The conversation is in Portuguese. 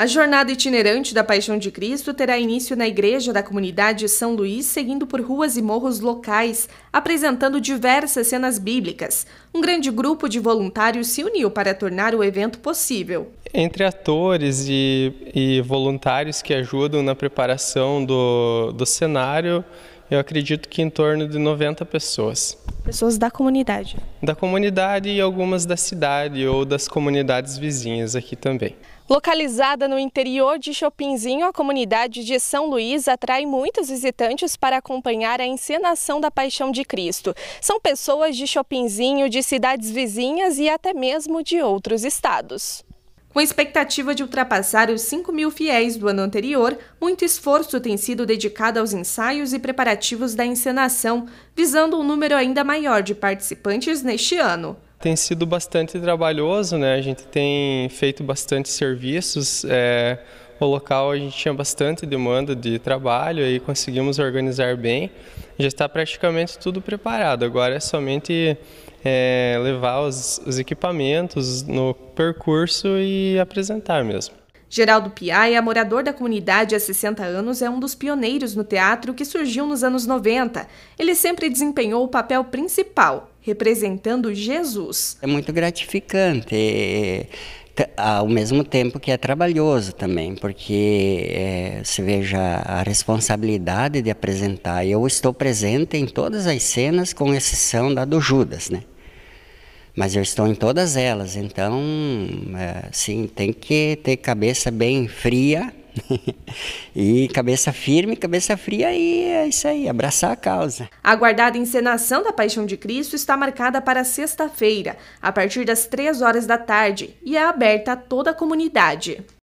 A jornada itinerante da Paixão de Cristo terá início na igreja da comunidade São Luís, seguindo por ruas e morros locais, apresentando diversas cenas bíblicas. Um grande grupo de voluntários se uniu para tornar o evento possível. Entre atores e, e voluntários que ajudam na preparação do, do cenário, eu acredito que em torno de 90 pessoas pessoas da comunidade? Da comunidade e algumas da cidade ou das comunidades vizinhas aqui também. Localizada no interior de Chopinzinho, a comunidade de São Luís atrai muitos visitantes para acompanhar a encenação da Paixão de Cristo. São pessoas de Chopinzinho, de cidades vizinhas e até mesmo de outros estados. Com a expectativa de ultrapassar os 5 mil fiéis do ano anterior, muito esforço tem sido dedicado aos ensaios e preparativos da encenação, visando um número ainda maior de participantes neste ano. Tem sido bastante trabalhoso, né? A gente tem feito bastante serviços. É o local a gente tinha bastante demanda de trabalho e conseguimos organizar bem. Já está praticamente tudo preparado. Agora é somente é, levar os, os equipamentos no percurso e apresentar mesmo. Geraldo Piaia, morador da comunidade há 60 anos, é um dos pioneiros no teatro que surgiu nos anos 90. Ele sempre desempenhou o papel principal, representando Jesus. É muito gratificante ao mesmo tempo que é trabalhoso também, porque é, se veja a responsabilidade de apresentar. Eu estou presente em todas as cenas, com exceção da do Judas, né? Mas eu estou em todas elas, então, é, sim, tem que ter cabeça bem fria e cabeça firme, cabeça fria e é isso aí, abraçar a causa. A aguardada encenação da Paixão de Cristo está marcada para sexta-feira, a partir das três horas da tarde, e é aberta a toda a comunidade.